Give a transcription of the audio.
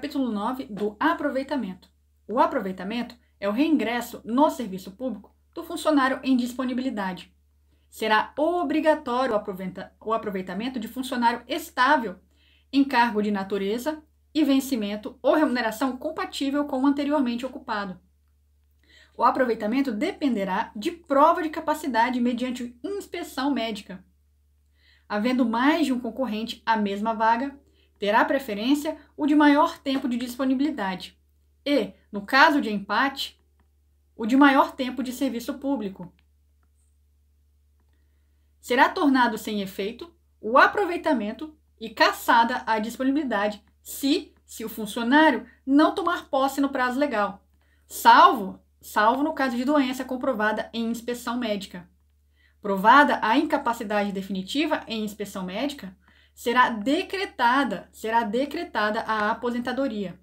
capítulo 9 do aproveitamento. O aproveitamento é o reingresso no serviço público do funcionário em disponibilidade. Será obrigatório o aproveitamento de funcionário estável em cargo de natureza e vencimento ou remuneração compatível com o anteriormente ocupado. O aproveitamento dependerá de prova de capacidade mediante inspeção médica. Havendo mais de um concorrente à mesma vaga, terá preferência o de maior tempo de disponibilidade e, no caso de empate, o de maior tempo de serviço público. Será tornado sem efeito o aproveitamento e cassada a disponibilidade se, se o funcionário não tomar posse no prazo legal, salvo, salvo no caso de doença comprovada em inspeção médica. Provada a incapacidade definitiva em inspeção médica, será decretada, será decretada a aposentadoria.